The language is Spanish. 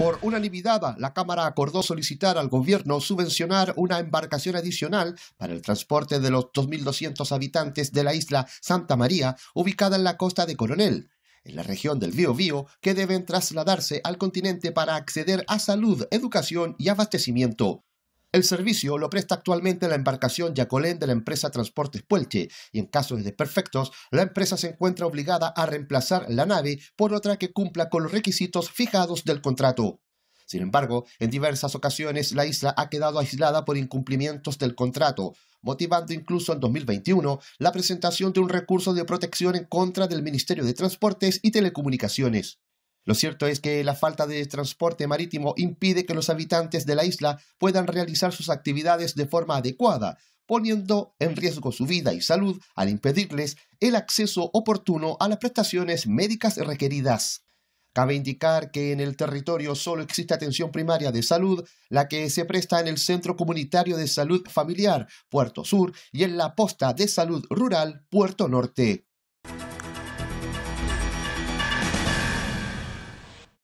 Por unanimidad, la Cámara acordó solicitar al gobierno subvencionar una embarcación adicional para el transporte de los 2.200 habitantes de la isla Santa María, ubicada en la costa de Coronel, en la región del Bío, que deben trasladarse al continente para acceder a salud, educación y abastecimiento. El servicio lo presta actualmente la embarcación Yacolén de la empresa Transportes Puelche y en casos de desperfectos la empresa se encuentra obligada a reemplazar la nave por otra que cumpla con los requisitos fijados del contrato. Sin embargo, en diversas ocasiones la isla ha quedado aislada por incumplimientos del contrato, motivando incluso en 2021 la presentación de un recurso de protección en contra del Ministerio de Transportes y Telecomunicaciones. Lo cierto es que la falta de transporte marítimo impide que los habitantes de la isla puedan realizar sus actividades de forma adecuada, poniendo en riesgo su vida y salud al impedirles el acceso oportuno a las prestaciones médicas requeridas. Cabe indicar que en el territorio solo existe atención primaria de salud, la que se presta en el Centro Comunitario de Salud Familiar, Puerto Sur, y en la Posta de Salud Rural, Puerto Norte.